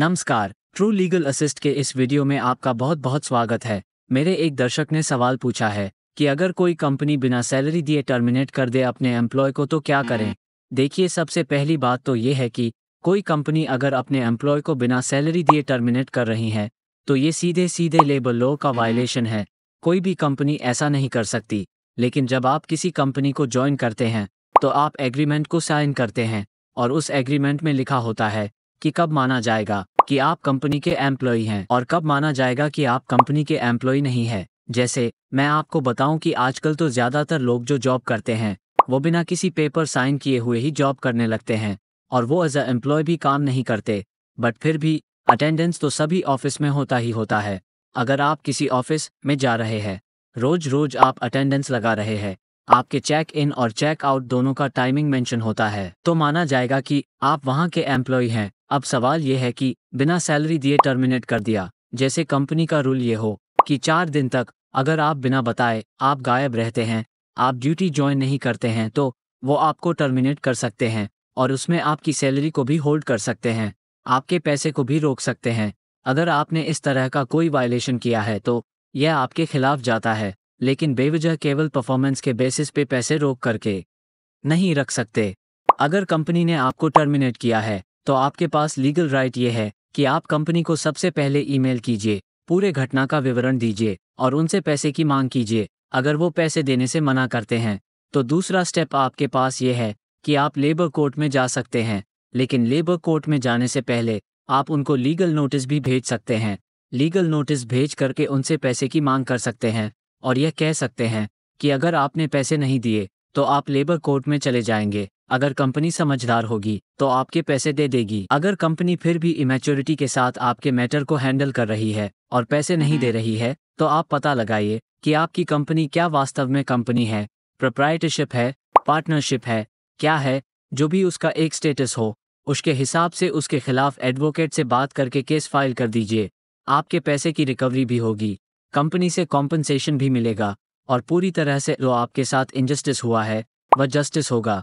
नमस्कार true legal assist के इस वीडियो में आपका बहुत बहुत स्वागत है मेरे एक दर्शक ने सवाल पूछा है कि अगर कोई कंपनी बिना सैलरी दिए टर्मिनेट कर दे अपने एम्प्लॉय को तो क्या करें देखिए सबसे पहली बात तो ये है कि कोई कंपनी अगर अपने एम्प्लॉय को बिना सैलरी दिए टर्मिनेट कर रही है तो ये सीधे सीधे लेबर लॉ का वायलेशन है कोई भी कंपनी ऐसा नहीं कर सकती लेकिन जब आप किसी कंपनी को ज्वाइन करते हैं तो आप एग्रीमेंट को साइन करते हैं और उस एग्रीमेंट में लिखा होता है कि कब माना जाएगा कि आप कंपनी के एम्प्लॉय हैं और कब माना जाएगा कि आप कंपनी के एम्प्लॉय नहीं है जैसे मैं आपको बताऊं कि आजकल तो ज़्यादातर लोग जो जॉब करते हैं वो बिना किसी पेपर साइन किए हुए ही जॉब करने लगते हैं और वो एज अ एम्प्लॉय भी काम नहीं करते बट फिर भी अटेंडेंस तो सभी ऑफिस में होता ही होता है अगर आप किसी ऑफिस में जा रहे हैं रोज रोज आप अटेंडेंस लगा रहे हैं आपके चेक इन और चेक आउट दोनों का टाइमिंग मेंशन होता है तो माना जाएगा कि आप वहाँ के एम्प्लॉय हैं अब सवाल यह है कि बिना सैलरी दिए टर्मिनेट कर दिया जैसे कंपनी का रूल ये हो कि चार दिन तक अगर आप बिना बताए आप गायब रहते हैं आप ड्यूटी ज्वाइन नहीं करते हैं तो वो आपको टर्मिनेट कर सकते हैं और उसमें आपकी सैलरी को भी होल्ड कर सकते हैं आपके पैसे को भी रोक सकते हैं अगर आपने इस तरह का कोई वायलेशन किया है तो यह आपके खिलाफ जाता है लेकिन बेवजह केवल परफॉर्मेंस के बेसिस पे पैसे रोक करके नहीं रख सकते अगर कंपनी ने आपको टर्मिनेट किया है तो आपके पास लीगल राइट ये है कि आप कंपनी को सबसे पहले ईमेल कीजिए पूरे घटना का विवरण दीजिए और उनसे पैसे की मांग कीजिए अगर वो पैसे देने से मना करते हैं तो दूसरा स्टेप आपके पास ये है कि आप लेबर कोर्ट में जा सकते हैं लेकिन लेबर कोर्ट में जाने से पहले आप उनको लीगल नोटिस भी भेज सकते हैं लीगल नोटिस भेज करके उनसे पैसे की मांग कर सकते हैं और यह कह सकते हैं कि अगर आपने पैसे नहीं दिए तो आप लेबर कोर्ट में चले जाएंगे अगर कंपनी समझदार होगी तो आपके पैसे दे देगी अगर कंपनी फिर भी इमेच्योरिटी के साथ आपके मैटर को हैंडल कर रही है और पैसे नहीं हम्म। दे रही है तो आप पता लगाइए कि आपकी कंपनी क्या वास्तव में कंपनी है प्रोप्राइटरशिप है पार्टनरशिप है क्या है जो भी उसका एक स्टेटस हो उसके हिसाब से उसके खिलाफ एडवोकेट से बात करके केस फाइल कर दीजिए आपके पैसे की रिकवरी भी होगी कंपनी से कॉम्पनसेशन भी मिलेगा और पूरी तरह से जो आपके साथ इनजस्टिस हुआ है वह जस्टिस होगा